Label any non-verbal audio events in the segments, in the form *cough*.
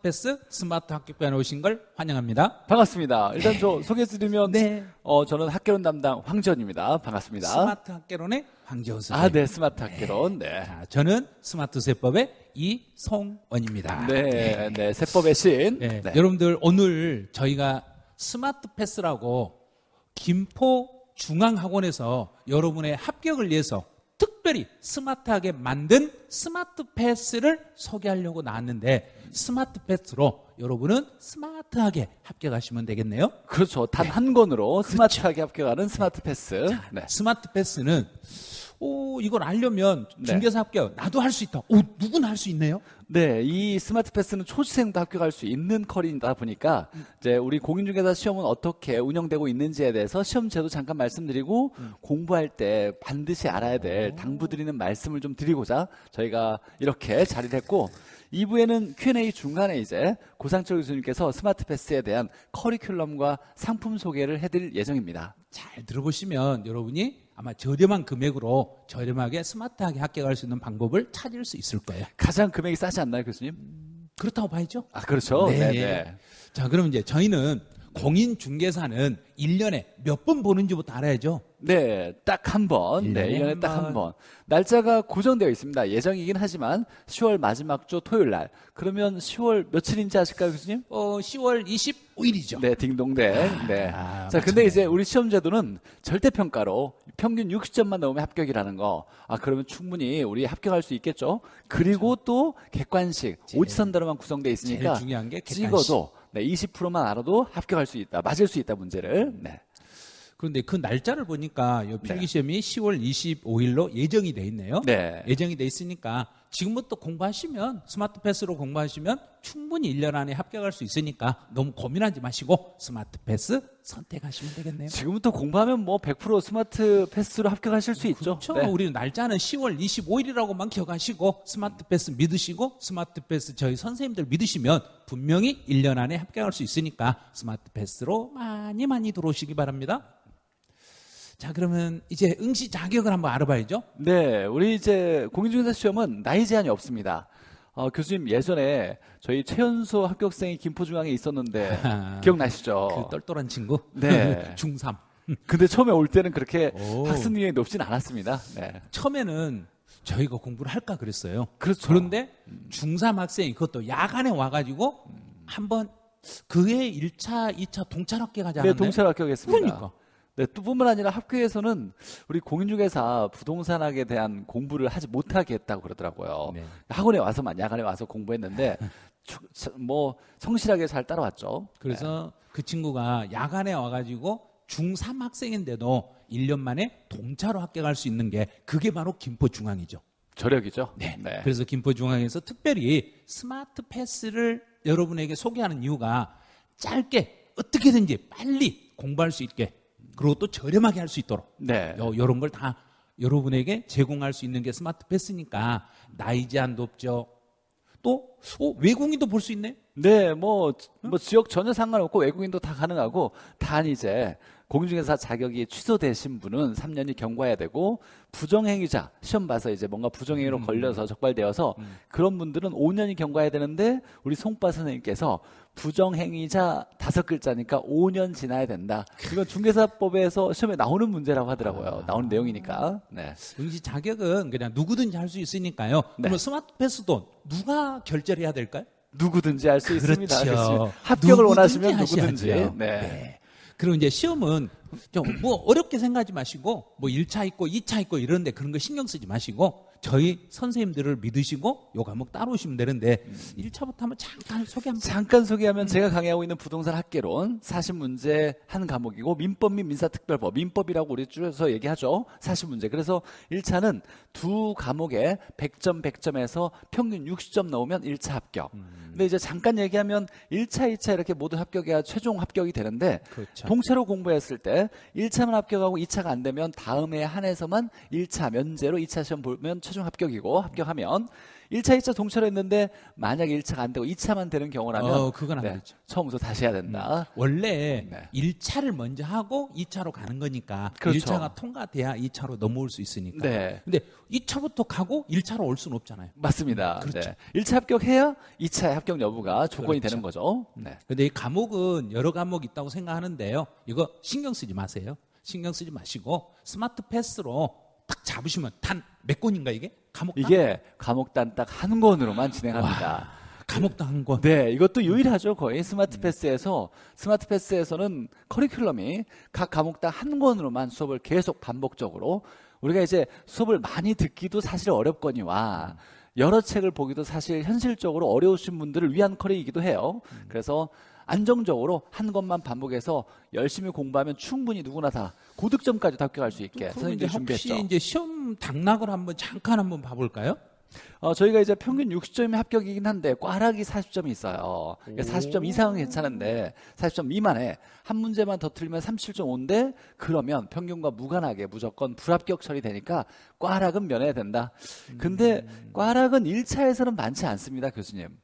스마트패스 스마트 학교에 오신 걸 환영합니다. 반갑습니다. 일단 저 네. 소개해드리면 네. 어, 저는 학교론 담당 황지원입니다. 반갑습니다. 스마트 학교론의 황지원 선생님. 아, 네, 스마트 학교론 네. 네. 자, 저는 스마트 세법의 이송원입니다 네, 네, 세법의 신. 네. 네. 여러분들 오늘 저희가 스마트패스라고 김포 중앙학원에서 여러분의 합격을 위해서 특별히 스마트하게 만든 스마트 패스를 소개하려고 나왔는데 스마트 패스로 여러분은 스마트하게 합격하시면 되겠네요. 그렇죠. 단한 네. 권으로 스마트하게 합격하는 스마트 패스. 자, 네. 스마트 패스는 오, 이걸 알려면 네. 중개사 합격 나도 할 수 있다. 오, 누구나 할 수 있네요. 네, 이 스마트 패스는 초시생도 합격할 수 있는 커리이다 보니까 음. 이제 우리 공인중개사 시험은 어떻게 운영되고 있는지에 대해서 시험제도 잠깐 말씀드리고 음. 공부할 때 반드시 알아야 될 당부드리는 말씀을 좀 드리고자 저희가 이렇게 자리를 했고 2부에는 Q&A 중간에 이제 고상철 교수님께서 스마트 패스에 대한 커리큘럼과 상품 소개를 해드릴 예정입니다. 잘 들어보시면 여러분이 아마 저렴한 금액으로 저렴하게 스마트하게 합격할 수 있는 방법을 찾을 수 있을 거예요. 가장 금액이 싸지 않나요, 교수님? 음, 그렇다고 봐야죠. 아, 그렇죠. 네. 네. 네. 자, 그럼 이제 저희는 공인 중개사는 1년에 몇 번 보는지부터 알아야죠. 네, 딱 한 번. 네, 1년에 딱 한 번. 날짜가 고정되어 있습니다. 예정이긴 하지만 10월 마지막 주 토요일 날. 그러면 10월 며칠인지 아실까요, 교수님? 어, 10월 25일이죠. 네, 딩동댕. 아, 네. 아, 자, 근데 이제 우리 시험제도는 절대평가로 평균 60점만 넘으면 합격이라는 거. 아, 그러면 충분히 우리 합격할 수 있겠죠. 그리고 그렇죠. 또 객관식, 오지선다로만 구성되어 있으니까 제일 중요한 게 객관식. 찍어도 네, 20%만 알아도 합격할 수 있다. 맞을 수 있다 문제를. 네. 그런데 그 날짜를 보니까 요 필기 네. 시험이 10월 25일로 예정이 돼 있네요. 네. 예정이 돼 있으니까 지금부터 공부하시면 스마트 패스로 공부하시면 충분히 1년 안에 합격할 수 있으니까 너무 고민하지 마시고 스마트 패스 선택하시면 되겠네요. 지금부터 공부하면 뭐 100% 스마트 패스로 합격하실 수 그렇죠. 있죠. 그렇죠. 네. 우리는 날짜는 10월 25일이라고만 기억하시고 스마트 패스 믿으시고 스마트 패스 저희 선생님들 믿으시면 분명히 1년 안에 합격할 수 있으니까 스마트 패스로 많이 많이 들어오시기 바랍니다. 자 그러면 이제 응시 자격을 한번 알아봐야죠. 네, 우리 이제 공인중개사 시험은 나이 제한이 없습니다. 어, 교수님 예전에 저희 최연소 합격생이 김포중앙에 있었는데 *laughs* 기억나시죠? 그 똘똘한 친구. 네, *laughs* 중3 근데 처음에 올 때는 그렇게 학습능력이 높진 않았습니다. 네. 처음에는 저희가 공부를 할까 그랬어요. 그렇죠. 그런데 음. 중3 학생이 그것도 야간에 와가지고 음. 한번 그해 1차, 2차 동찰 합격하지 않았나요? 네, 동찰 합격했습니다. 그러니까 네, 또 뿐만 아니라 학교에서는 우리 공인중개사 부동산학에 대한 공부를 하지 못하게 했다고 그러더라고요. 네. 학원에 와서만 야간에 와서 공부했는데 *laughs* 뭐 성실하게 잘 따라왔죠. 그래서 네. 그 친구가 야간에 와가지고 중3 학생인데도 1년 만에 동차로 합격할 수 있는 게 그게 바로 김포중앙이죠. 저력이죠. 네. 네. 그래서 김포중앙에서 특별히 스마트 패스를 여러분에게 소개하는 이유가 짧게 어떻게든지 빨리 공부할 수 있게 그리고 또 저렴하게 할 수 있도록 네. 요, 요런 걸 다 여러분에게 제공할 수 있는 게 스마트 패스니까 나이 제한도 없죠. 또 어, 외국인도 볼 수 있네. 네, 뭐, 응? 뭐 지역 전혀 상관없고 외국인도 다 가능하고 단 이제 공중에사 자격이 취소되신 분은 3년이 경과해야 되고 부정행위자 시험 봐서 이제 뭔가 부정행위로 음. 걸려서 적발되어서 음. 그런 분들은 5년이 경과해야 되는데 우리 송빠 선생님께서 부정행위자 다섯 글자니까 5년 지나야 된다. 이건 중개사법에서 시험에 나오는 문제라고 하더라고요. 아. 나오는 내용이니까. 네. 역시 자격은 그냥 누구든지 할 수 있으니까요. 네. 그럼 스마트패스돈 누가 결제를 해야 될까요? 누구든지 할 수 있습니다. 그렇죠. 합격을 누구든지 원하시면 누구든지. 네. 네. 네. 그리고 이제 시험은 좀 뭐 어렵게 생각하지 마시고 뭐 1차 있고 2차 있고 이런데 그런 거 신경 쓰지 마시고 저희 선생님들을 믿으시고 요 과목 따로 오시면 되는데 1차부터 음. 한번 잠깐 소개 한번 잠깐 소개하면 제가 강의하고 있는 부동산 학개론 사실 문제 한 과목이고 민법 및 민사특별법 민법이라고 우리 줄여서 얘기하죠 사실 문제 그래서 1차는 두 과목에 100점 100점에서 평균 60점 넣으면 1차 합격 음. 근데 이제 잠깐 얘기하면 1차, 2차 이렇게 모두 합격해야 최종 합격이 되는데 그렇죠. 동체로 공부했을 때 1차만 합격하고 2차가 안 되면 다음에 한해서만 1차 면제로 2차 시험 보면 최종 합격이고 합격하면 1차, 2차 동차로 했는데 만약에 1차가 안 되고 2차만 되는 경우라면 어, 그건 안 네, 되죠. 처음부터 다시 해야 된다. 음, 원래 네. 1차를 먼저 하고 2차로 가는 거니까 그렇죠. 1차가 통과돼야 2차로 넘어올 수 있으니까. 네. 근데 2차부터 가고 1차로 올 수는 없잖아요. 맞습니다. 그렇죠. 네. 1차 합격해야 2차 합격 여부가 조건이 그렇죠. 되는 거죠. 네. 근데 이 과목은 여러 과목 있다고 생각하는데요. 이거 신경 쓰지 마세요. 신경 쓰지 마시고 스마트 패스로 딱 잡으시면 단 몇 권인가 이게? 감옥당? 이게 감옥단 딱 한 권으로만 진행합니다. 와, 감옥당 한 권. 네, 이것도 유일하죠. 거의 음. 스마트 패스에서 스마트 패스에서는 커리큘럼이 각 감옥당 한 권으로만 수업을 계속 반복적으로 우리가 이제 수업을 많이 듣기도 사실 어렵거니와 음. 여러 책을 보기도 사실 현실적으로 어려우신 분들을 위한 커리이기도 해요. 음. 그래서 안정적으로 한 것만 반복해서 열심히 공부하면 충분히 누구나 다 고득점까지 합격할 수 있게 선생님들 준비했죠. 혹시 이제 시험 당락을 한번 잠깐 한번 봐볼까요? 어, 저희가 이제 평균 60점이 합격이긴 한데 꽈락이 40점이 있어요. 그러니까 40점 이상은 괜찮은데 40점 미만에 한 문제만 더 틀리면 3 7점온데 그러면 평균과 무관하게 무조건 불합격 처리되니까 꽈락은 면해야 된다. 근데 음. 꽈락은 1차에서는 많지 않습니다, 교수님.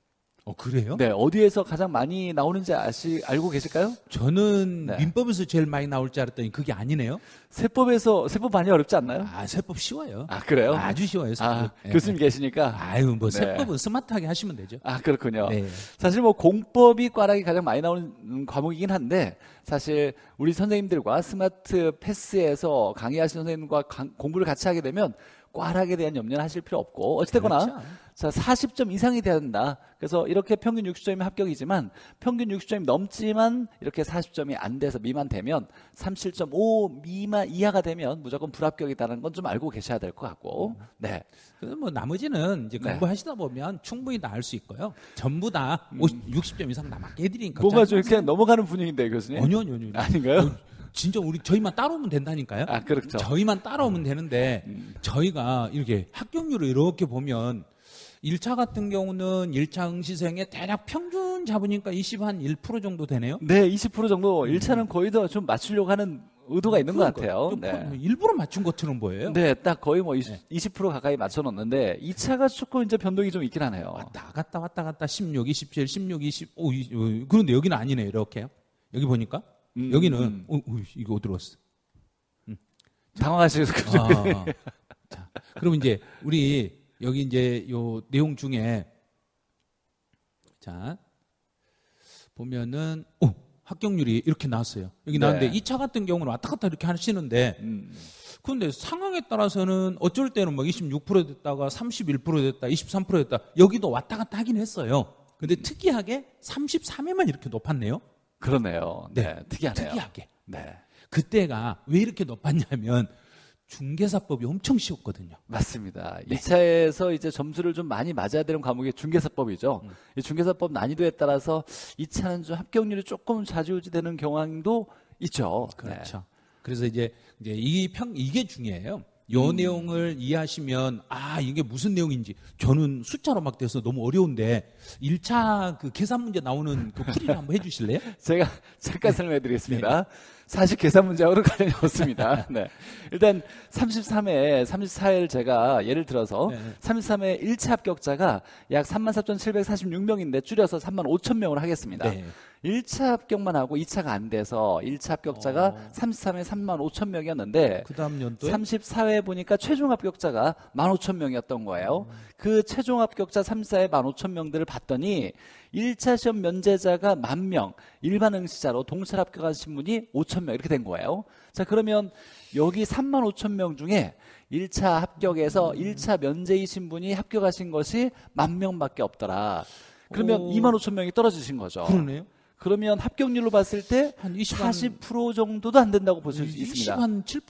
어 그래요? 네, 어디에서 가장 많이 나오는지 아시 알고 계실까요? 저는 네. 민법에서 제일 많이 나올 줄 알았더니 그게 아니네요. 세법에서 세법 많이 어렵지 않나요? 아 세법 쉬워요. 아 그래요? 아주 쉬워요. 아, 세법. 아, 네. 교수님 계시니까. 아유 뭐 네. 세법은 네. 스마트하게 하시면 되죠. 아 그렇군요. 네. 사실 뭐 공법이 과락이 가장 많이 나오는 과목이긴 한데 사실 우리 선생님들과 스마트 패스에서 강의하시는 선생님과 강, 공부를 같이 하게 되면 꽈락에 대한 염려는 하실 필요 없고 어찌됐거나 그렇죠. 자 40점 이상이 돼야 된다. 그래서 이렇게 평균 6 0점이 합격이지만 평균 60점이 넘지만 이렇게 40점이 안 돼서 미만 되면 37.5 미만 이하가 되면 무조건 불합격이다는 건 좀 알고 계셔야 될 것 같고 음. 네. 뭐 나머지는 이제 네. 공부하시다 네. 보면 충분히 나을 수 있고요. 전부 다 50, 음. 60점 이상 남았게 해드리니까 뭐가 좀 이렇게 넘어가는 분위기인데 교수님? 아니요 아니요 아니, 아닌가요? 뭐 진짜 우리 저희만 따라오면 된다니까요. 아 그렇죠. 저희만 따라오면 음. 되는데 음. 저희가 이렇게 합격률을 이렇게 보면 1차 같은 경우는 1차 응시생의 대략 평균 잡으니까 20 한 1% 정도 되네요. 네, 20% 정도. 1차는 음. 거의 더 좀 맞추려고 하는 의도가 있는 그러니까, 것 같아요. 네. 뭐 일부러 맞춘 것처럼 보여요. 네, 딱 거의 뭐 20, 네. 2 가까이 맞춰놓는데 2차가 조금 이제 변동이 좀 있긴 하네요. 왔다 아, 갔다 왔다 갔다 16, 27, 16, 25. 그런데 여기는 아니네 요이렇게 여기 보니까 음, 여기는 음, 음. 어, 어, 이거 어디로 왔어? 음. 당황하셔서 아, 자, 그럼 이제 우리 네. 여기 이제 요 내용 중에 자 보면은 오, 합격률이 이렇게 나왔어요. 여기 나왔는데 네. 2차 같은 경우는 왔다 갔다 이렇게 하시는데 음. 음. 근데 상황에 따라서는 어쩔 때는 막26% 됐다가 31% 됐다, 23% 됐다 여기도 왔다 갔다 하긴 했어요. 근데 특이하게 33회만 이렇게 높았네요. 그러네요. 네, 네. 특이하네요. 특이하게. 네. 그때가 왜 이렇게 높았냐면 중개사법이 엄청 쉬웠거든요. 맞습니다. 2차에서 이제 점수를 좀 많이 맞아야 되는 과목이 중개사법이죠. 음. 이 중개사법 난이도에 따라서 2차는 좀 합격률이 조금 좌지우지되는 경향도 있죠. 그렇죠. 네. 그래서 이제, 이제 이 평, 이게 중요해요. 요 음. 내용을 이해하시면 아 이게 무슨 내용인지 저는 숫자로 막 돼서 너무 어려운데 1차 그 계산 문제 나오는 그 풀이를 한번 해주실래요? *laughs* 제가 잠깐 네. 설명해드리겠습니다. 네, 네. 사실 계산 문제하고는 관련이 없습니다. *laughs* 네. 네. 일단 33회, 34일 제가 예를 들어서 네. 33회 1차 합격자가 약 34,746명인데 줄여서 3 5 0 0 0명을 하겠습니다. 네. 1차 합격만 하고 2차가 안 돼서 1차 합격자가 어. 33회 3만 5천 명이었는데 그다음 연도에 34회 보니까 최종 합격자가 1만 5천 명이었던 거예요. 음. 그 최종 합격자 34회 1만 5천 명들을 봤더니 1차 시험 면제자가 1만 명, 일반 응시자로 동설 합격하신 분이 5천 명 이렇게 된 거예요. 자, 그러면 여기 3만 5천 명 중에 1차 합격에서 음. 1차 면제이신 분이 합격하신 것이 만 명밖에 없더라. 그러면 오. 2만 5천 명이 떨어지신 거죠. 그러네요. 그러면 합격률로 봤을 때한40% 정도도 안 된다고 보실 수 있습니다. 20한 7%,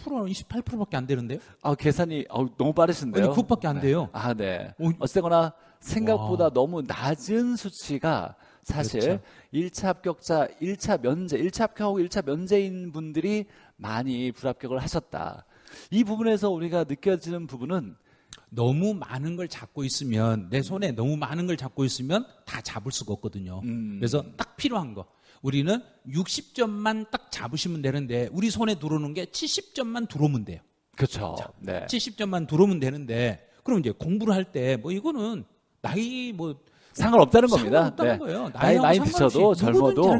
28%밖에 안 되는데요? 아 계산이 어, 너무 빠르신데요. 아 그것밖에 안 돼요. 네. 아 네. 오. 어쨌거나 생각보다 와. 너무 낮은 수치가 사실 그렇죠. 1차 합격자, 1차 면제, 1차 합격하고 1차 면제인 분들이 많이 불합격을 하셨다. 이 부분에서 우리가 느껴지는 부분은 너무 많은 걸 잡고 있으면 내 손에 너무 많은 걸 잡고 있으면 다 잡을 수가 없거든요. 음. 그래서 딱 필요한 거. 우리는 60점만 딱 잡으시면 되는데 우리 손에 들어오는 게 70점만 들어오면 돼요. 그렇죠. 네. 70점만 들어오면 되는데 그럼 이제 공부를 할 때 뭐 이거는 나이 뭐 상관없다는 겁니다. 상관없다는 네. 거예요. 나이 드셔도 젊어도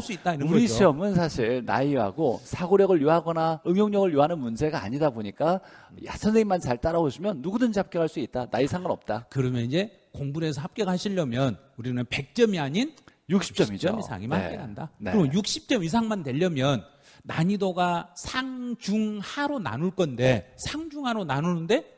우리 거죠. 시험은 사실 나이하고 사고력을 요하거나 응용력을 요하는 문제가 아니다 보니까 야, 선생님만 잘 따라오시면 누구든지 합격할 수 있다. 나이 상관없다. 그러면 이제 공부를 해서 합격하시려면 우리는 100점이 아닌 60점이죠. 60점 이상이면 네. 합격한다. 네. 그럼 60점 이상만 되려면 난이도가 상 중하로 나눌 건데 네. 상중하로 나누는데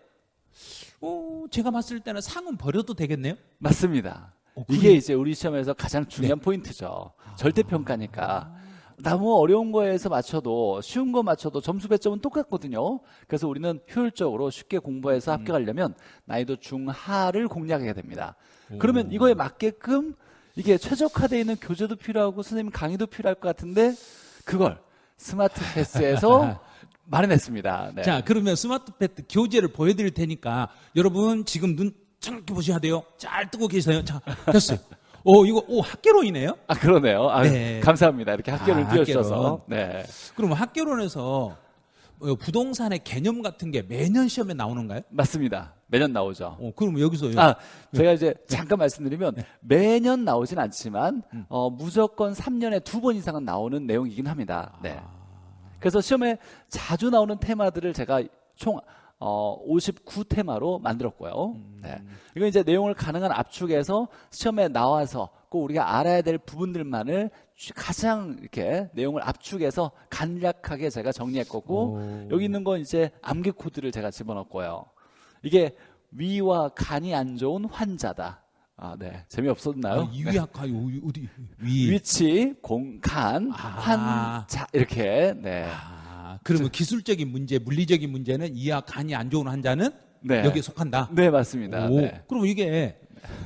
어, 제가 봤을 때는 상은 버려도 되겠네요? 맞습니다. 이게 이제 우리 시험에서 가장 중요한 네. 포인트죠. 절대평가니까. 나무 아. 어려운 거에서 맞춰도 쉬운 거 맞춰도 점수 배점은 똑같거든요. 그래서 우리는 효율적으로 쉽게 공부해서 음. 합격하려면 난이도 중하를 공략해야 됩니다. 오. 그러면 이거에 맞게끔 이게 최적화되어 있는 교재도 필요하고 선생님 강의도 필요할 것 같은데 그걸 스마트 패스에서 *laughs* 마련했습니다. 네. 자, 그러면 스마트 패스 교재를 보여드릴 테니까 여러분 지금 눈 생각해 보셔야 돼요. 잘 뜨고 계세요. 자, 됐어요. 오, 어, 이거, 오, 학계론이네요? 아, 그러네요. 아, 네. 감사합니다. 이렇게 학계론 아, 띄워주셔서. 네. 그러면 학계론에서 어, 부동산의 개념 같은 게 매년 시험에 나오는가요? 맞습니다. 매년 나오죠. 어, 그럼 여기서 아, 제가 네. 이제 잠깐 말씀드리면 네. 매년 나오진 않지만 음. 어, 무조건 3년에 두 번 이상은 나오는 내용이긴 합니다. 네. 아. 그래서 시험에 자주 나오는 테마들을 제가 총 어, 59테마로 만들었고요. 음. 네. 이거 이제 내용을 가능한 압축해서 시험에 나와서 꼭 우리가 알아야 될 부분들만을 가장 이렇게 내용을 압축해서 간략하게 제가 정리했고 여기 있는 건 이제 암기 코드를 제가 집어넣었고요. 이게 위와 간이 안 좋은 환자다. 아, 네. 재미없었나요? 아, 위학가요, 네. 위. 위치, 공간, 아. 환자. 이렇게, 네. 아. 그러면 기술적인 문제, 물리적인 문제는 이하 아, 간이 안 좋은 환자는 네. 여기에 속한다. 네, 맞습니다. 오, 네. 그럼 이게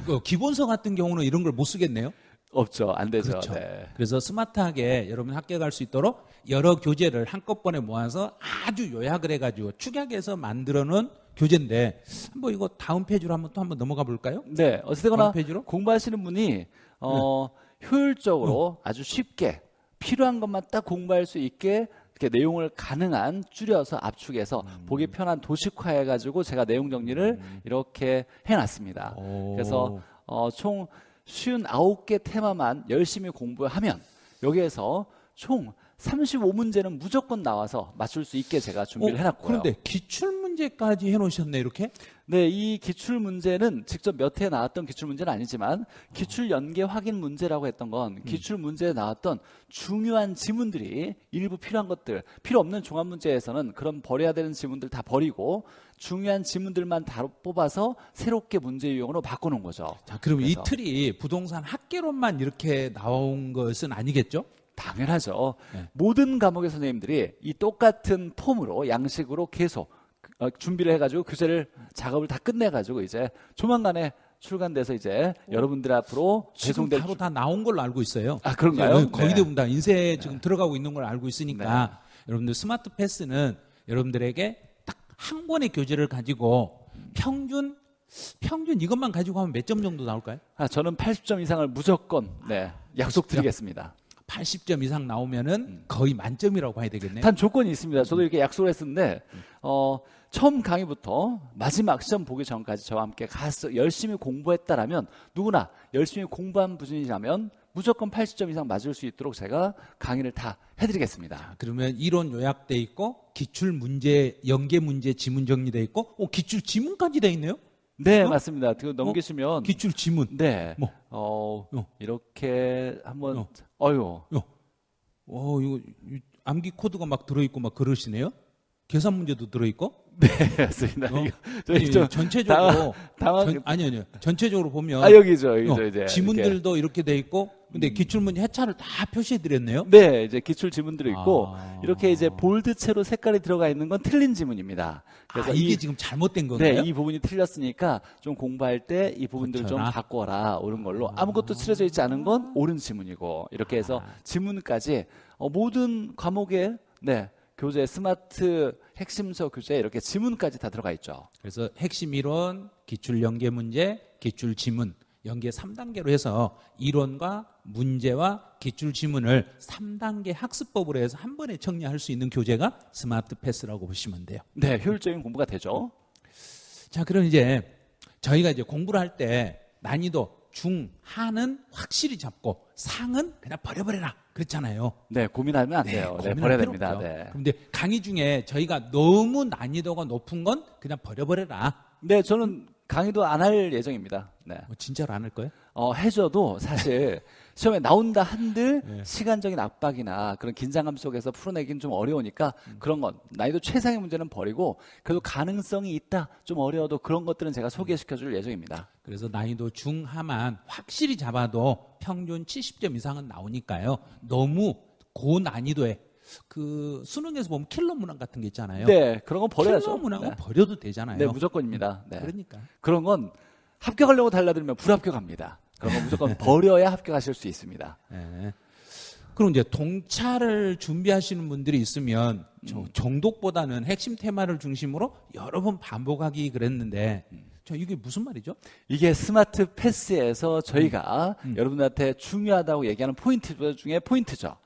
그 기본서 같은 경우는 이런 걸 못 쓰겠네요. 없죠. 안 되죠. 그렇죠. 네. 그래서 스마트하게 여러분 합격할 수 있도록 여러 교재를 한꺼번에 모아서 아주 요약을 해가지고 축약해서 만들어 놓은 교재인데 한번 이거 다음 페이지로 한번 또 한번 넘어가 볼까요? 네. 어쨌거나 페이지로? 공부하시는 분이 어, 네. 효율적으로 어. 아주 쉽게 필요한 것만 딱 공부할 수 있게 이렇게 내용을 가능한 줄여서 압축해서 음. 보기 편한 도식화해 가지고 제가 내용 정리를 음. 이렇게 해놨습니다. 오. 그래서 어, 총 59개 테마만 열심히 공부하면 여기에서 총 35문제는 무조건 나와서 맞출 수 있게 제가 준비를 어, 해놨고요. 그런데 기출 문제까지 해놓으셨네 이렇게? 네, 이 기출 문제는 직접 몇회 나왔던 기출 문제는 아니지만 기출 연계 확인 문제라고 했던 건 음. 기출 문제에 나왔던 중요한 지문들이 일부 필요한 것들, 필요 없는 종합 문제에서는 그런 버려야 되는 지문들 다 버리고 중요한 지문들만 다 뽑아서 새롭게 문제 유형으로 바꿔놓은 거죠. 자, 그럼 이 틀이 부동산 학계론만 이렇게 나온 것은 아니겠죠? 당연하죠. 네. 모든 과목의 선생님들이 이 똑같은 폼으로 양식으로 계속 어, 준비를 해가지고 교재를 작업을 다 끝내가지고 이제 조만간에 출간돼서 이제 오. 여러분들 앞으로 배송될 바로 다 나온 걸로 알고 있어요. 아 그런가요? 네. 거의 네. 대부분 다 인쇄 네. 지금 들어가고 있는 걸 알고 있으니까 네. 여러분들 스마트 패스는 여러분들에게 딱 한 권의 교재를 가지고 평균 평균 이것만 가지고 하면 몇 점 정도 나올까요? 아, 저는 80점 이상을 무조건 네, 약속드리겠습니다. 80점 이상 나오면은 음. 거의 만점이라고 봐야 되겠네요. 단 조건이 있습니다. 저도 이렇게 약속을 했었는데 음. 어, 처음 강의부터 마지막 시험 보기 전까지 저와 함께 가서 열심히 공부했다라면 누구나 열심히 공부한 분이라면 무조건 80점 이상 맞을 수 있도록 제가 강의를 다 해드리겠습니다. 그러면 이론 요약돼 있고 기출 문제 연계 문제 지문 정리돼 있고 어, 기출 지문까지 돼 있네요. 네, 맞습니다. 그 넘기시면 기출 지문. 네. 뭐. 어, 어. 이렇게 한번 어. 어유. 어. 어, 이거 암기 코드가 막 들어있고 막 그러시네요. 계산 문제도 들어있고. *laughs* 네, 맞습니다. 어? 저희 좀 전체적으로 당황, 당황... 전, 아니 아니요. 전체적으로 보면 아 여기죠, 여기죠 어, 이제 지문들도 이렇게, 이렇게 돼 있고 근데 음. 기출문제 해차를 다 표시해 드렸네요. 네, 이제 기출 지문들이 아. 있고 아. 이렇게 이제 볼드 체로 색깔이 들어가 있는 건 틀린 지문입니다. 아, 그래서 아, 이게 이, 지금 잘못된 네, 건가요? 네, 이 부분이 틀렸으니까 좀 공부할 때 이 부분들을 그렇잖좀 바꿔라 옳은 걸로 아. 무것도 칠해져 있지 않은 건 옳은 지문이고 이렇게 해서 아. 지문까지 어, 모든 과목에 네 교재 스마트 핵심서 교재 이렇게 지문까지 다 들어가 있죠. 그래서 핵심 이론, 기출 연계 문제, 기출 지문 연계 3단계로 해서 이론과 문제와 기출 지문을 3단계 학습법으로 해서 한 번에 정리할 수 있는 교재가 스마트 패스라고 보시면 돼요. 네, 효율적인 공부가 되죠. 자, 그럼 이제 저희가 이제 공부를 할 때 난이도 중, 하는 확실히 잡고 상은 그냥 버려버려라. 그렇잖아요. 네, 고민하면 안 네, 돼요. 네, 네 버려야 됩니다. 네. 그런데 강의 중에 저희가 너무 난이도가 높은 건 그냥 버려버려라. 네, 저는 강의도 안 할 예정입니다. 네. 어, 진짜로 안 할 거예요? 어, 해줘도 사실 *laughs* 시험에 나온다 한들 네. 시간적인 압박이나 그런 긴장감 속에서 풀어내기좀 어려우니까 음. 그런 건 난이도 최상의 문제는 버리고 그래도 가능성이 있다 좀 어려워도 그런 것들은 제가 소개시켜줄 음. 예정입니다. 그래서 난이도 중하만 확실히 잡아도 평균 70점 이상은 나오니까요. 너무 고난이도에 그 수능에서 보면 킬러 문항 같은 게 있잖아요. 네, 그런 건 버려야죠. 킬러 문항은 네. 버려도 되잖아요. 네, 무조건입니다. 음, 네. 그러니까 그런 건 합격하려고 달라들면 불합격합니다. 그런 건 무조건 *laughs* 버려야 합격하실 수 있습니다. 네. 그럼 이제 동차를 준비하시는 분들이 있으면 음. 저 정독보다는 핵심 테마를 중심으로 여러 번 반복하기 그랬는데 음. 저 이게 무슨 말이죠? 이게 스마트 패스에서 저희가 음. 음. 여러분한테 중요하다고 얘기하는 포인트 중에 포인트죠.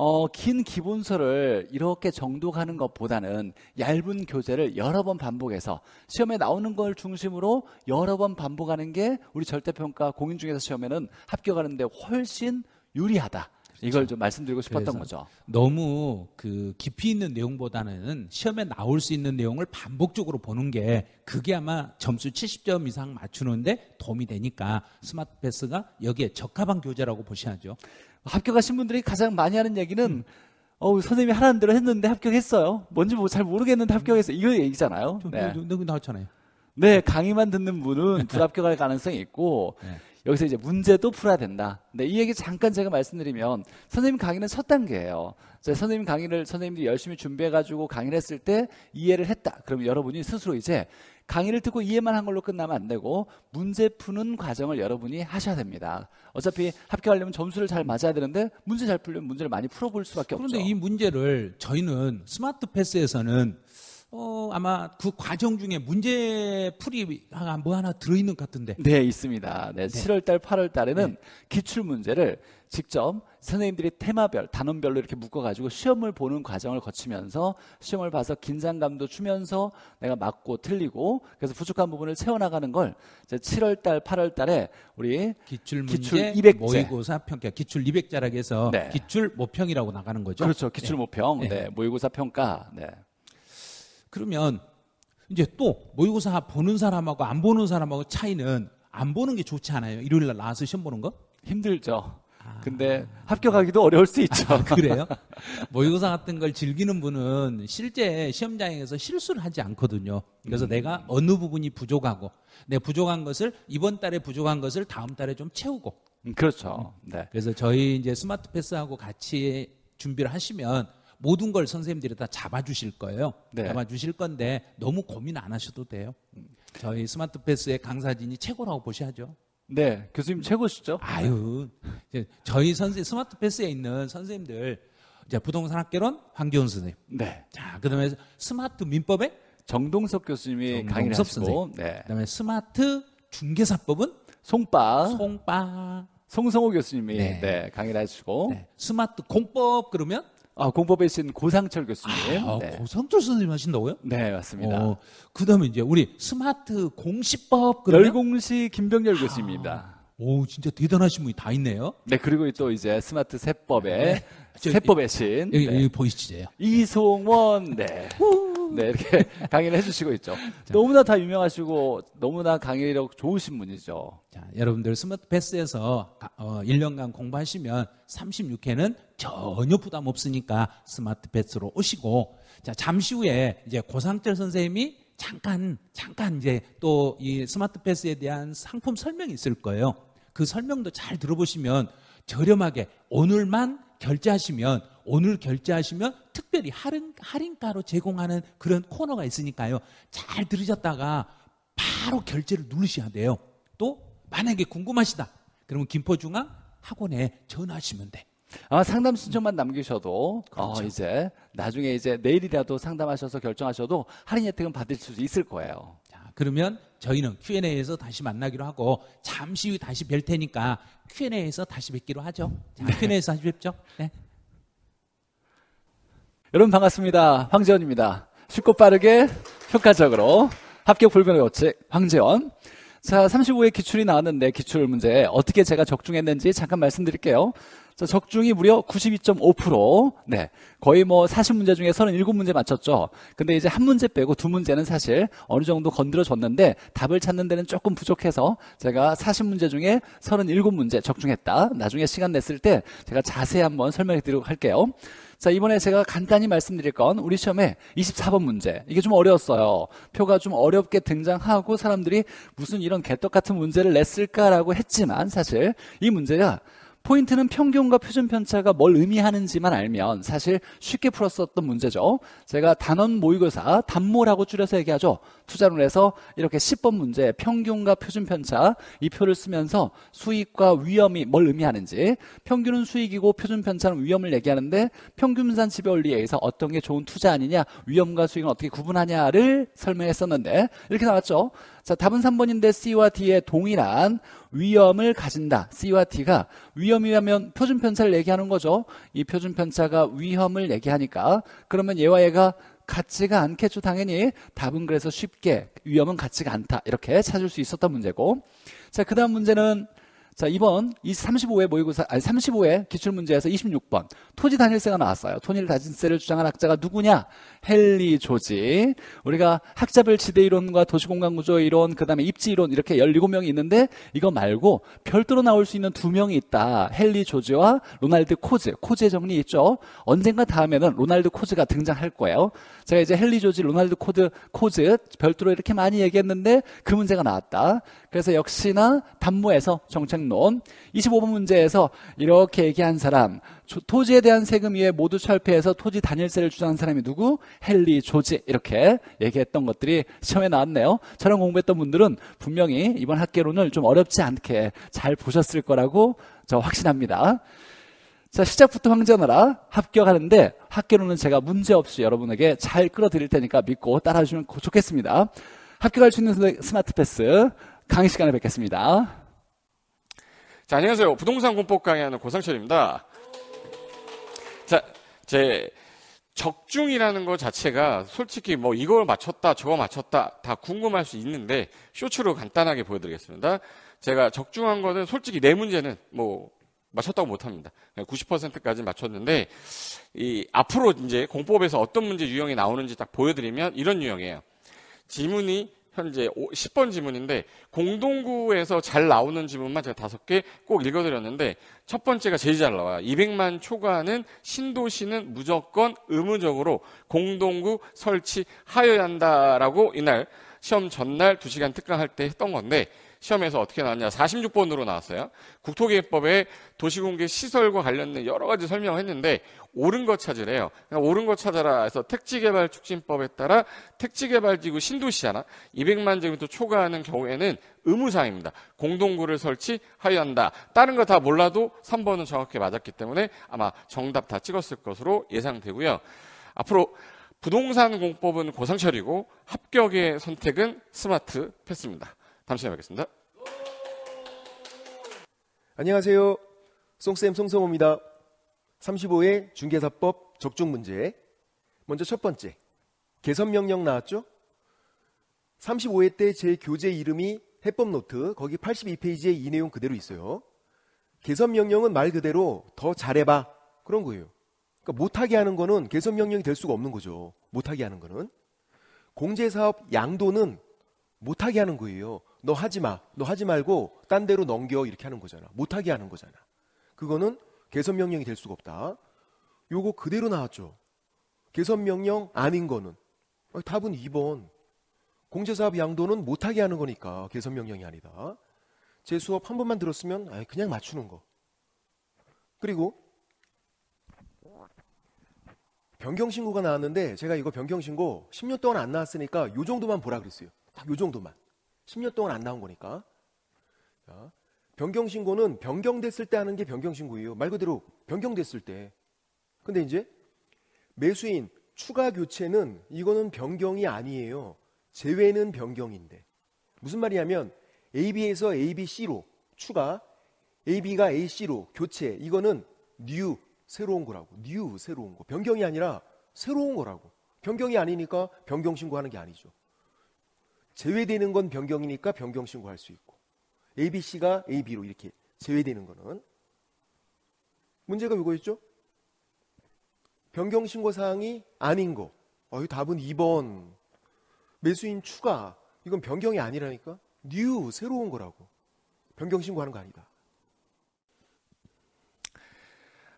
어, 긴 기본서를 이렇게 정독하는 것보다는 얇은 교재를 여러 번 반복해서 시험에 나오는 걸 중심으로 여러 번 반복하는 게 우리 절대평가 공인중개사 시험에는 합격하는데 훨씬 유리하다. 그렇죠. 이걸 좀 말씀드리고 싶었던 거죠. 너무 그 깊이 있는 내용보다는 시험에 나올 수 있는 내용을 반복적으로 보는 게 그게 아마 점수 70점 이상 맞추는데 도움이 되니까 스마트 패스가 여기에 적합한 교재라고 보셔야죠. 합격하신 분들이 가장 많이 하는 얘기는 음. 어우 선생님이 하라는 대로 했는데 합격했어요. 뭔지 뭐잘 모르겠는데 합격했어요. 이거 얘기잖아요. 네. 누구 나왔잖아 네, 강의만 듣는 분은 불합격할 가능성이 있고 네. 여기서 이제 문제도 풀어야 된다. 근데 네, 이 얘기 잠깐 제가 말씀드리면 선생님 강의는 첫 단계예요. 선생님 강의를 선생님들이 열심히 준비해가지고 강의를 했을 때 이해를 했다. 그럼 여러분이 스스로 이제 강의를 듣고 이해만 한 걸로 끝나면 안 되고 문제 푸는 과정을 여러분이 하셔야 됩니다. 어차피 합격하려면 점수를 잘 맞아야 되는데 문제 잘 풀려면 문제를 많이 풀어볼 수밖에 없죠. 그런데 이 문제를 저희는 스마트 패스에서는 어, 아마 그 과정 중에 문제 풀이가 뭐 하나 들어있는 것 같은데. 네, 있습니다. 네, 네. 7월달, 8월달에는 네. 기출 문제를 직접 선생님들이 테마별, 단원별로 이렇게 묶어가지고 시험을 보는 과정을 거치면서 시험을 봐서 긴장감도 주면서 내가 맞고 틀리고 그래서 부족한 부분을 채워나가는 걸 이제 7월달, 8월달에 우리 기출 문제, 기출 200제. 모의고사 평가, 기출 200자라고 해서 네. 기출 모평이라고 나가는 거죠. 그렇죠, 기출 네. 모평, 네. 네. 모의고사 평가, 네. 그러면 이제 또 모의고사 보는 사람하고 안 보는 사람하고 차이는 안 보는 게 좋지 않아요? 일요일 날 나와서 시험 보는 거? 힘들죠. 아. 근데 합격하기도 어려울 수 있죠. 아, 그래요? 모의고사 같은 걸 즐기는 분은 실제 시험장에서 실수를 하지 않거든요. 그래서 음... 내가 어느 부분이 부족하고 내 부족한 것을 이번 달에 부족한 것을 다음 달에 좀 채우고. 음, 그렇죠. 음. 네. 그래서 저희 이제 스마트 패스하고 같이 준비를 하시면 모든 걸 선생님들이 다 잡아주실 거예요. 네. 잡아주실 건데 너무 고민 안 하셔도 돼요. 음. 저희 스마트 패스의 강사진이 최고라고 보셔야죠. 네, 교수님 최고시죠? 아유, 저희 선생 스마트 패스에 있는 선생님들 이제 부동산 학개론 황교훈 선생님. 네. 자, 그다음에 스마트 민법에 정동석 교수님이 강의를 하시고, 네. 그다음에 스마트 중개사법은 송빠 송빠 송성호 교수님이 네. 네 강의를 하시고 네. 스마트 공법 그러면 아, 공법에 신 고상철 교수님. 아, 네. 고상철 선생님 하신다고요? 네, 맞습니다. 어, 그 다음에 이제 우리 스마트 공시법. 그러면? 열공시 김병렬 교수입니다. 오, 진짜 대단하신 분이 다 있네요. 네, 그리고 또 이제 스마트 세법의 네. 세법의 신 여기, 네. 여기 보이시죠? 이송원, 네. 네, 이렇게 *laughs* 강의를 해주시고 있죠. 자, 너무나 다 유명하시고 너무나 강의력 좋으신 분이죠. 자, 여러분들 스마트 패스에서 어, 1년간 공부하시면 36회는 전혀 부담 없으니까 스마트 패스로 오시고 자, 잠시 후에 이제 고상철 선생님이 잠깐 잠깐 이제 또 이 스마트 패스에 대한 상품 설명이 있을 거예요. 그 설명도 잘 들어보시면 저렴하게 오늘만 결제하시면 오늘 결제하시면 특별히 할인, 할인가로 제공하는 그런 코너가 있으니까요. 잘 들으셨다가 바로 결제를 누르셔야 돼요. 또 만약에 궁금하시다. 그러면 김포중앙 학원에 전화하시면 돼. 아, 상담 신청만 남기셔도 어, 그렇죠. 어, 이제 나중에 이제 내일이라도 상담하셔서 결정하셔도 할인 혜택은 받을 수 있을 거예요. 그러면 저희는 Q&A에서 다시 만나기로 하고 잠시 후 다시 뵐 테니까 Q&A에서 다시 뵙기로 하죠. 자, 네. Q&A에서 다시 뵙죠. 네. 여러분 반갑습니다. 황재원입니다. 쉽고 빠르게 효과적으로 합격 불변의 원칙 황재원. 자, 35의 기출이 나왔는데 기출 문제 어떻게 제가 적중했는지 잠깐 말씀드릴게요. 그 적중이 무려 92.5%. 네. 거의 뭐 40문제 중에 37문제 맞췄죠. 근데 이제 한 문제 빼고 두 문제는 사실 어느 정도 건드려줬는데 답을 찾는 데는 조금 부족해서 제가 40문제 중에 37문제 적중했다. 나중에 시간 냈을 때 제가 자세히 한번 설명해 드리도록 할게요. 자 이번에 제가 간단히 말씀드릴 건 우리 시험에 24번 문제 이게 좀 어려웠어요 표가 좀 어렵게 등장하고 사람들이 무슨 이런 개떡 같은 문제를 냈을까라고 했지만 사실 이 문제가 포인트는 평균과 표준 편차가 뭘 의미하는지만 알면 사실 쉽게 풀었었던 문제죠. 제가 단원 모의고사 단모라고 줄여서 얘기하죠. 투자를 해서 이렇게 10번 문제 평균과 표준 편차 이 표를 쓰면서 수익과 위험이 뭘 의미하는지 평균은 수익이고 표준 편차는 위험을 얘기하는데 평균산 지배원리에 의해서 어떤 게 좋은 투자 아니냐 위험과 수익은 어떻게 구분하냐를 설명했었는데 이렇게 나왔죠. 자, 답은 3번인데 C와 D의 동일한 위험을 가진다. C와 D가 위험이라면 표준 편차를 얘기하는 거죠. 이 표준 편차가 위험을 얘기하니까 그러면 얘와 얘가 같지가 않겠죠 당연히 답은 그래서 쉽게 위험은 같지가 않다 이렇게 찾을 수 있었던 문제고 자그 다음 문제는 자, 2번. 이 35회 모의고사, 아니, 35회 기출문제에서 26번. 토지 단일세가 나왔어요. 토지 단일세를 주장한 학자가 누구냐? 헨리 조지. 우리가 학자별 지대 이론과 도시공간 구조 이론, 그 다음에 입지 이론 이렇게 17명이 있는데 이거 말고 별도로 나올 수 있는 두 명이 있다. 헨리 조지와 로날드 코즈. 코즈의 정리 있죠? 언젠가 다음에는 로날드 코즈가 등장할 거예요. 제가 이제 헨리 조지, 로날드 코드, 코즈 별도로 이렇게 많이 얘기했는데 그 문제가 나왔다. 그래서 역시나 담무에서 정책론 25번 문제에서 이렇게 얘기한 사람 토지에 대한 세금 위에 모두 철폐해서 토지 단일세를 주장한 사람이 누구? 헨리 조지 이렇게 얘기했던 것들이 시험에 나왔네요. 저랑 공부했던 분들은 분명히 이번 학개론을 좀 어렵지 않게 잘 보셨을 거라고 저 확신합니다. 자 시작부터 황제나라 합격하는데 학개론은 제가 문제없이 여러분에게 잘 끌어드릴 테니까 믿고 따라주시면 좋겠습니다. 합격할 수 있는 스마트 패스 강의 시간에 뵙겠습니다. 자, 안녕하세요. 부동산 공법 강의하는 고상철입니다. 자, 제 적중이라는 것 자체가 솔직히 뭐 이걸 맞췄다, 저거 맞췄다 다 궁금할 수 있는데 쇼츠로 간단하게 보여드리겠습니다. 제가 적중한 거는 솔직히 내 문제는 뭐 맞췄다고 못합니다. 90%까지 맞췄는데 이 앞으로 이제 공법에서 어떤 문제 유형이 나오는지 딱 보여드리면 이런 유형이에요. 지문이 현재 10번 지문인데 공동구에서 잘 나오는 지문만 제가 다섯 개 꼭 읽어드렸는데 첫 번째가 제일 잘 나와요. 200만 초과하는 신도시는 무조건 의무적으로 공동구 설치하여야 한다라고 이날 시험 전날 2시간 특강할 때 했던 건데 시험에서 어떻게 나왔냐 46번으로 나왔어요. 국토계획법에 도시공개 시설과 관련된 여러 가지 설명을 했는데 옳은 거 찾으래요. 옳은 거 찾아라 해서 택지개발촉진법에 따라 택지개발지구 신도시잖아. 200만 제곱미터 초과하는 경우에는 의무사항입니다. 공동구를 설치하여한다. 야 다른 거 다 몰라도 3번은 정확히 맞았기 때문에 아마 정답 다 찍었을 것으로 예상되고요. 앞으로 부동산 공법은 고상철이고 합격의 선택은 스마트 패스입니다. 다음 시간에 뵙겠습니다. 안녕하세요. 송쌤 송성호입니다. 35회 중개사법 적중 문제. 먼저 첫 번째. 개선 명령 나왔죠? 35회 때 제 교재 이름이 해법 노트 거기 82페이지에 이 내용 그대로 있어요. 개선 명령은 말 그대로 더 잘해봐 그런 거예요. 그러니까 못하게 하는 거는 개선 명령이 될 수가 없는 거죠. 못하게 하는 거는 공제사업 양도는 못하게 하는 거예요. 너 하지 마. 너 하지 말고 딴 데로 넘겨 이렇게 하는 거잖아. 못하게 하는 거잖아. 그거는 개선 명령이 될 수가 없다. 요거 그대로 나왔죠. 개선 명령 아닌 거는 답은 2번. 공제사업 양도는 못하게 하는 거니까 개선 명령이 아니다. 제 수업 한 번만 들었으면 그냥 맞추는 거. 그리고 변경 신고가 나왔는데 제가 이거 변경 신고 10년 동안 안 나왔으니까 요 정도만 보라 그랬어요. 딱 요 정도만. 10년 동안 안 나온 거니까. 자, 변경 신고는 변경됐을 때 하는 게 변경 신고예요. 말 그대로 변경됐을 때. 근데 이제 매수인 추가 교체는 이거는 변경이 아니에요. 제외는 변경인데. 무슨 말이냐면 AB에서 ABC로 추가, AB가 AC로 교체. 이거는 new 새로운 거라고. new 새로운 거. 변경이 아니라 새로운 거라고. 변경이 아니니까 변경 신고하는 게 아니죠. 제외되는 건 변경이니까 변경 신고할 수 있고 ABC가 AB로 이렇게 제외되는 거는 문제가 이거였죠? 변경 신고 사항이 아닌 거. 어, 답은 2번. 매수인 추가. 이건 변경이 아니라니까. 뉴 새로운 거라고. 변경 신고하는 거 아니다.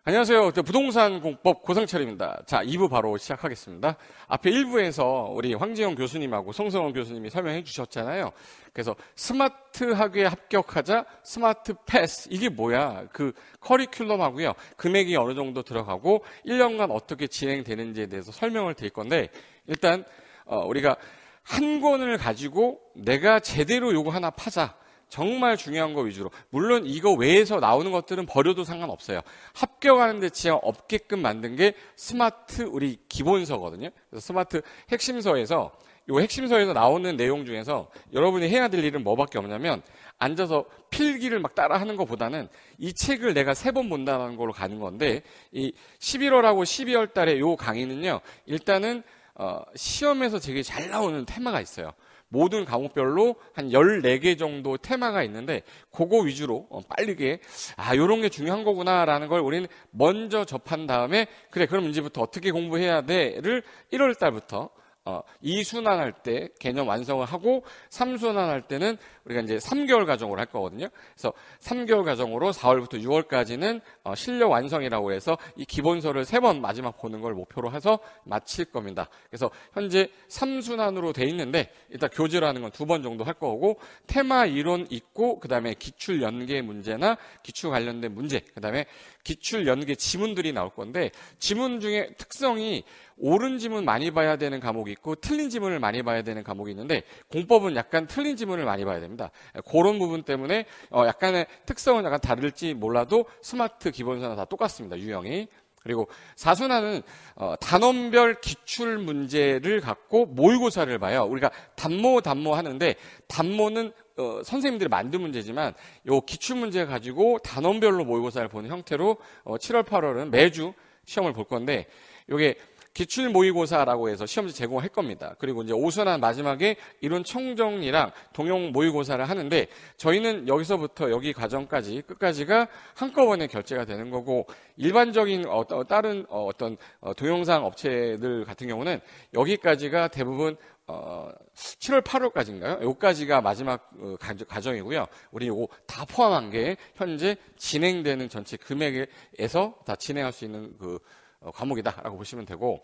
안녕하세요. 부동산 공법 고상철입니다. 자, 2부 바로 시작하겠습니다. 앞에 1부에서 우리 황지영 교수님하고 송성원 교수님이 설명해 주셨잖아요. 그래서 스마트하게 합격하자, 스마트 패스, 이게 뭐야? 그 커리큘럼하고요. 금액이 어느 정도 들어가고 1년간 어떻게 진행되는지에 대해서 설명을 드릴 건데, 일단, 어, 우리가 한 권을 가지고 내가 제대로 요거 하나 파자. 정말 중요한 거 위주로. 물론 이거 외에서 나오는 것들은 버려도 상관없어요. 합격하는데 지향 없게끔 만든 게 스마트 우리 기본서거든요. 그래서 스마트 핵심서에서 요 핵심서에서 나오는 내용 중에서 여러분이 해야 될 일은 뭐밖에 없냐면 앉아서 필기를 막 따라하는 것보다는 이 책을 내가 세 번 본다는 걸로 가는 건데 이 11월하고 12월 달에 요 강의는요 일단은 어, 시험에서 되게 잘 나오는 테마가 있어요. 모든 과목별로 한 14개 정도 테마가 있는데 그거 위주로 빠르게 어, 아 요런 게 중요한 거구나라는 걸 우리는 먼저 접한 다음에 그래 그럼 이제부터 어떻게 공부해야 돼를 1월 달부터 어, 2순환 할때 개념 완성을 하고 3순환 할 때는 우리가 이제 3개월 과정으로 할 거거든요. 그래서 3개월 과정으로 4월부터 6월까지는 어, 실력 완성이라고 해서 이 기본서를 3번 마지막 보는 걸 목표로 해서 마칠 겁니다. 그래서 현재 3순환으로 돼 있는데 일단 교재라는 건 두 번 정도 할 거고 테마 이론 있고 그다음에 기출 연계 문제나 기출 관련된 문제 그다음에 기출 연계 지문들이 나올 건데 지문 중에 특성이 옳은 지문 많이 봐야 되는 과목이 있고 틀린 지문을 많이 봐야 되는 과목이 있는데 공법은 약간 틀린 지문을 많이 봐야 됩니다. 그런 부분 때문에 어, 약간의 특성은 약간 다를지 몰라도 스마트 기본서는 다 똑같습니다. 유형이. 그리고 사순환은 어, 단원별 기출 문제를 갖고 모의고사를 봐요. 우리가 단모 단모 하는데 단모는 어, 선생님들이 만든 문제지만 요 기출 문제 가지고 단원별로 모의고사를 보는 형태로 어, 7월 8월은 매주 시험을 볼 건데 요게 기출 모의고사라고 해서 시험지 제공할 겁니다. 그리고 이제 오순한 마지막에 이론 청정리랑 동용 모의고사를 하는데 저희는 여기서부터 여기 과정까지 끝까지가 한꺼번에 결제가 되는 거고 일반적인 어, 어, 어, 어떤 다른 어떤 동영상 업체들 같은 경우는 여기까지가 대부분 어, 7월 8월까지인가요? 요까지가 마지막 어, 과정이고요. 우리 요거 다 포함한 게 현재 진행되는 전체 금액에서 다 진행할 수 있는 그 어, 과목이다라고 보시면 되고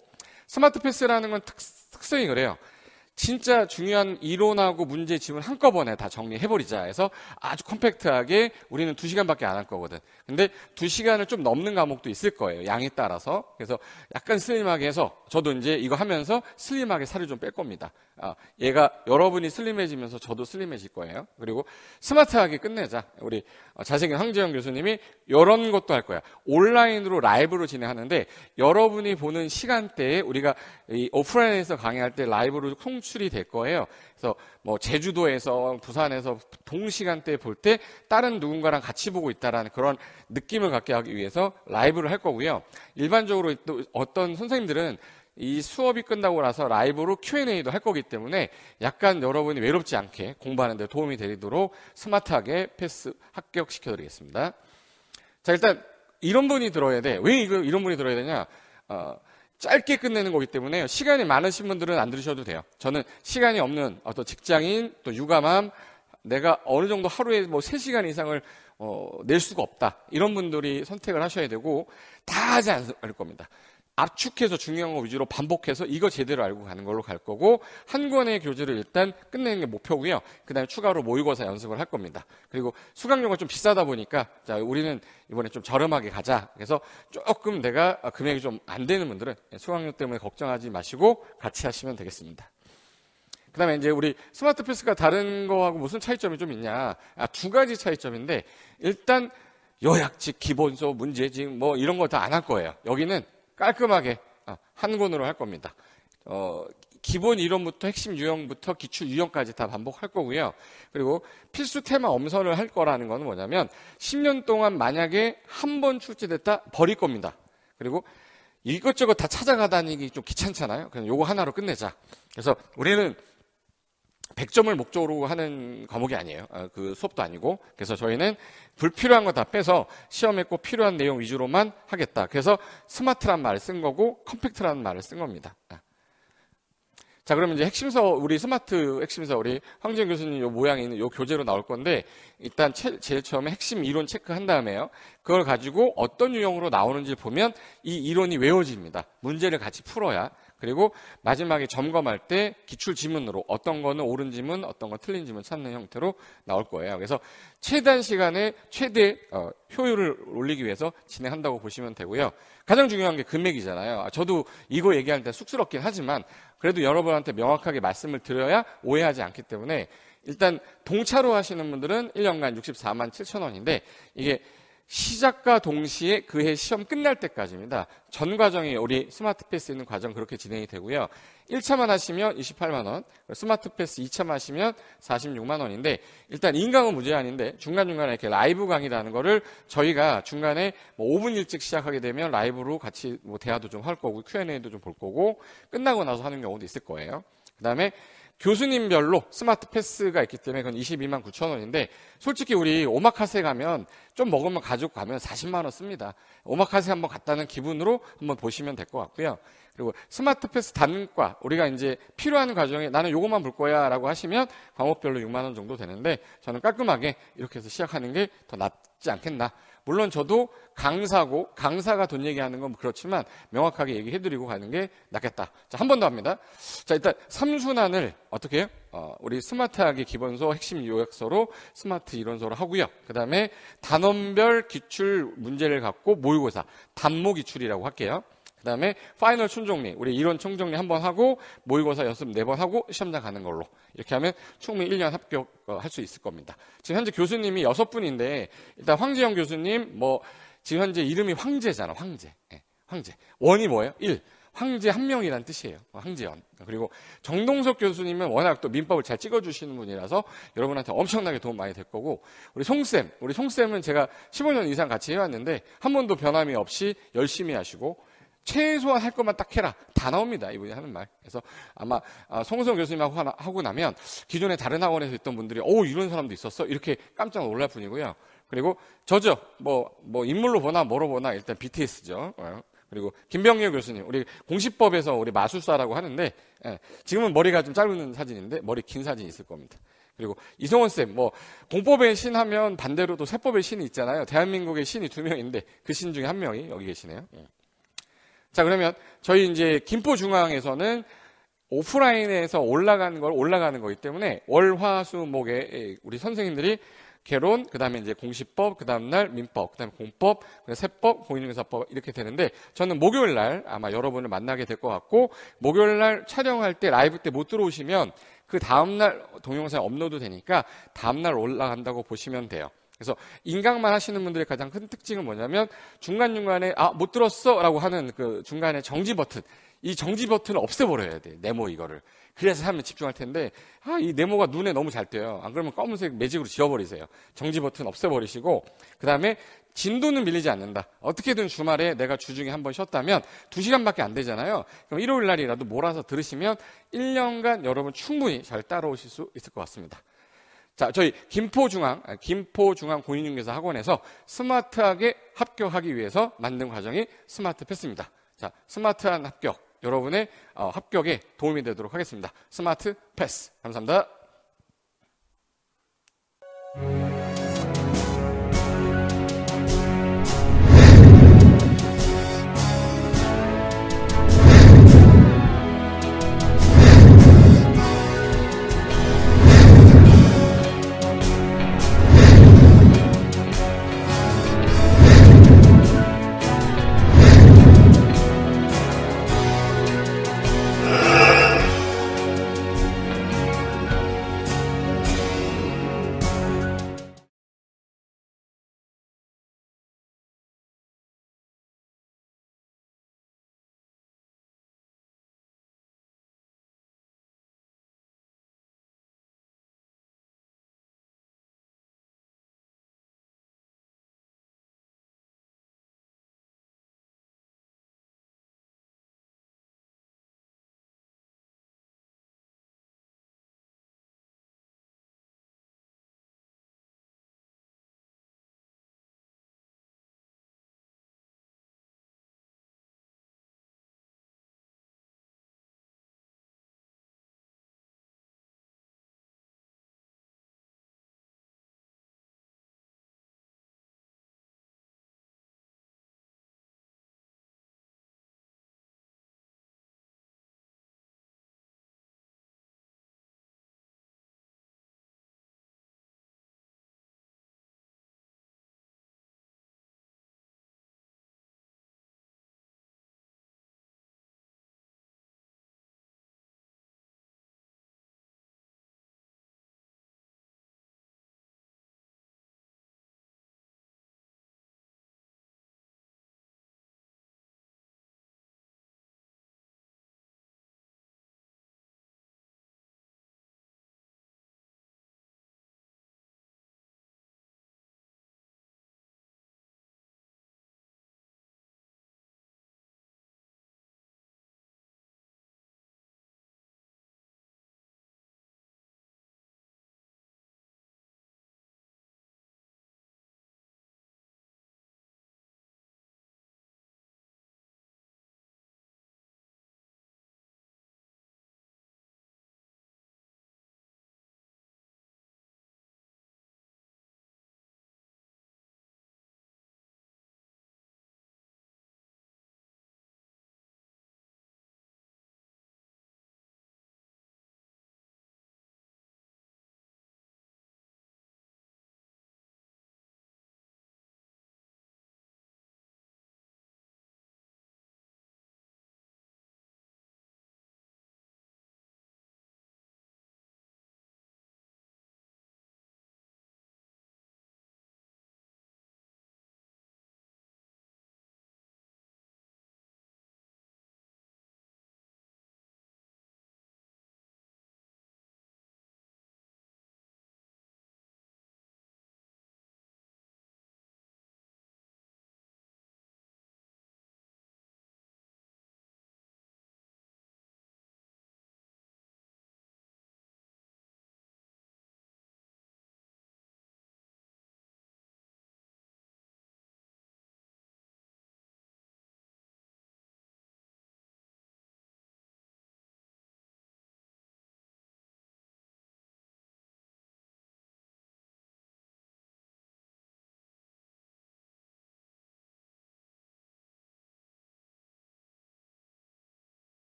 스마트 패스라는 건 특, 특수잉을 해요. 진짜 중요한 이론하고 문제 집을 한꺼번에 다 정리해버리자 해서 아주 컴팩트하게 우리는 두시간밖에 안 할 거거든. 근데 두시간을좀 넘는 과목도 있을 거예요. 양에 따라서. 그래서 약간 슬림하게 해서 저도 이제 이거 하면서 슬림하게 살을 좀 뺄 겁니다. 아, 얘가 여러분이 슬림해지면서 저도 슬림해질 거예요. 그리고 스마트하게 끝내자. 우리 자생긴 어, 황재영 교수님이 이런 것도 할 거야. 온라인으로 라이브로 진행하는데 여러분이 보는 시간대에 우리가 오프라인에서 강의할 때 라이브로 통 수출이 될 거예요. 그래서 뭐 제주도에서 부산에서 동시간대에 볼 때 다른 누군가랑 같이 보고 있다라는 그런 느낌을 갖게 하기 위해서 라이브를 할 거고요. 일반적으로 또 어떤 선생님들은 이 수업이 끝나고 나서 라이브로 Q&A도 할 거기 때문에 약간 여러분이 외롭지 않게 공부하는 데 도움이 되도록 스마트하게 패스 합격시켜 드리겠습니다. 자, 일단 이런 분이 들어야 돼. 왜 이거 이런 분이 들어야 되냐? 어, 짧게 끝내는 거기 때문에 시간이 많으신 분들은 안 들으셔도 돼요. 저는 시간이 없는 어떤 직장인 또 육아맘 내가 어느 정도 하루에 뭐 3시간 이상을 어, 낼 수가 없다. 이런 분들이 선택을 하셔야 되고 다 하지 않을 겁니다. 압축해서 중요한 거 위주로 반복해서 이거 제대로 알고 가는 걸로 갈 거고 한 권의 교재를 일단 끝내는 게 목표고요. 그다음에 추가로 모의고사 연습을 할 겁니다. 그리고 수강료가 좀 비싸다 보니까 자 우리는 이번에 좀 저렴하게 가자. 그래서 조금 내가 금액이 좀 안 되는 분들은 수강료 때문에 걱정하지 마시고 같이 하시면 되겠습니다. 그다음에 이제 우리 스마트 필스가 다른 거하고 무슨 차이점이 좀 있냐? 아, 두 가지 차이점인데 일단 요약직 기본서, 문제집 뭐 이런 거 다 안 할 거예요. 여기는 깔끔하게 어, 한 권으로 할 겁니다. 어, 기본 이론부터 핵심 유형부터 기출 유형까지 다 반복할 거고요. 그리고 필수 테마 엄선을 할 거라는 건 뭐냐면 10년 동안 만약에 한 번 출제됐다 버릴 겁니다. 그리고 이것저것 다 찾아가 다니기 좀 귀찮잖아요. 그냥 요거 하나로 끝내자. 그래서 우리는 100점을 목적으로 하는 과목이 아니에요. 아, 그 수업도 아니고. 그래서 저희는 불필요한 거 다 빼서 시험에 꼭 필요한 내용 위주로만 하겠다. 그래서 스마트란 말을 쓴 거고 컴팩트라는 말을 쓴 겁니다. 아. 자, 그러면 이제 핵심서 우리 스마트 핵심서 우리 황진 교수님 요 모양이 있는 요 교재로 나올 건데 일단 체, 제일 처음에 핵심 이론 체크한 다음에요. 그걸 가지고 어떤 유형으로 나오는지 보면 이 이론이 외워집니다. 문제를 같이 풀어야 그리고 마지막에 점검할 때 기출 지문으로 어떤 거는 옳은 지문, 어떤 건 틀린 지문 찾는 형태로 나올 거예요. 그래서 최단 시간에 최대 어, 효율을 올리기 위해서 진행한다고 보시면 되고요. 가장 중요한 게 금액이잖아요. 아, 저도 이거 얘기할 때 쑥스럽긴 하지만 그래도 여러분한테 명확하게 말씀을 드려야 오해하지 않기 때문에 일단 동차로 하시는 분들은 1년간 64만 7천 원인데 이게 시작과 동시에 그해 시험 끝날 때까지입니다. 전 과정이 우리 스마트 패스 있는 과정 그렇게 진행이 되고요. 1차만 하시면 28만 원, 스마트 패스 2차만 하시면 46만 원인데 일단 인강은 무제한인데 중간중간에 이렇게 라이브 강의라는 거를 저희가 중간에 뭐 5분 일찍 시작하게 되면 라이브로 같이 뭐 대화도 좀 할 거고 Q&A도 좀 볼 거고 끝나고 나서 하는 경우도 있을 거예요. 그다음에 교수님별로 스마트 패스가 있기 때문에 그건 22만 9천 원인데 솔직히 우리 오마카세 가면 좀 먹으면 가지고 가면 40만 원 씁니다. 오마카세 한번 갔다는 기분으로 한번 보시면 될 것 같고요. 그리고 스마트 패스 단과 우리가 이제 필요한 과정에 나는 요것만 볼 거야라고 하시면 과목별로 6만 원 정도 되는데 저는 깔끔하게 이렇게 해서 시작하는 게 더 낫지 않겠나 물론 저도 강사고 강사가 돈 얘기하는 건 그렇지만 명확하게 얘기해드리고 가는 게 낫겠다. 자, 한 번 더 합니다. 자, 일단 3순환을 어떻게 해요? 어, 우리 스마트하게 기본서, 핵심 요약서로 스마트 이론서로 하고요. 그 다음에 단원별 기출 문제를 갖고 모의고사, 단모 기출이라고 할게요. 그다음에 파이널 총정리 우리 이론 총정리 한 번 하고 모의고사 연습 네 번 하고 시험장 가는 걸로 이렇게 하면 충분히 1년 합격할 어, 수 있을 겁니다. 지금 현재 교수님이 여섯 분인데 일단 황재영 교수님 뭐 지금 현재 이름이 황제잖아 황제 예, 황제 원이 뭐예요? 1 황제 한 명이란 뜻이에요. 어, 황제연. 그리고 정동석 교수님은 워낙 또 민법을 잘 찍어주시는 분이라서 여러분한테 엄청나게 도움 많이 될 거고, 우리 송쌤, 우리 송쌤은 제가 15년 이상 같이 해왔는데, 한 번도 변함이 없이 열심히 하시고, 최소한 할 것만 딱 해라. 다 나옵니다. 이분이 하는 말. 그래서 아마 아, 송성 교수님하고 하고 나면 기존에 다른 학원에서 있던 분들이 오 이런 사람도 있었어 이렇게 깜짝 놀랄 뿐이고요. 그리고 저죠. 뭐뭐 뭐 인물로 보나 뭐로 보나 일단 BTS죠. 어. 그리고 김병렬 교수님 우리 공시법에서 우리 마술사라고 하는데 예. 지금은 머리가 좀 짧은 사진인데 머리 긴 사진 이 있을 겁니다. 그리고 이성원 쌤, 뭐 공법의 신 하면 반대로 도 세법의 신이 있잖아요. 대한민국의 신이 두 명인데 그 신 중에 한 명이 여기 계시네요. 예. 자, 그러면 저희 이제 김포중앙에서는 오프라인에서 올라가는 걸 올라가는 거기 때문에 월, 화, 수, 목에 우리 선생님들이 개론, 그 다음에 이제 공시법, 그 다음날 민법, 그 다음에 공법, 세법, 공인중개사법 이렇게 되는데 저는 목요일 날 아마 여러분을 만나게 될 것 같고 목요일 날 촬영할 때 라이브 때 못 들어오시면 그 다음날 동영상 업로드 되니까 다음날 올라간다고 보시면 돼요. 그래서 인강만 하시는 분들의 가장 큰 특징은 뭐냐면 중간중간에 아, 못 들었어! 라고 하는 그 중간에 정지 버튼. 이 정지 버튼을 없애버려야 돼. 네모 이거를. 그래서 하면 집중할 텐데, 아, 이 네모가 눈에 너무 잘 띄어요. 안 그러면 검은색 매직으로 지워버리세요. 정지 버튼 없애버리시고, 그 다음에 진도는 밀리지 않는다. 어떻게든 주말에 내가 주중에 한 번 쉬었다면 두시간밖에안 되잖아요. 그럼 일요일 날이라도 몰아서 들으시면 1년간 여러분 충분히 잘 따라오실 수 있을 것 같습니다. 자, 저희 김포중앙, 김포중앙공인중개사 학원에서 스마트하게 합격하기 위해서 만든 과정이 스마트 패스입니다. 자, 스마트한 합격. 여러분의 어, 합격에 도움이 되도록 하겠습니다. 스마트 패스. 감사합니다.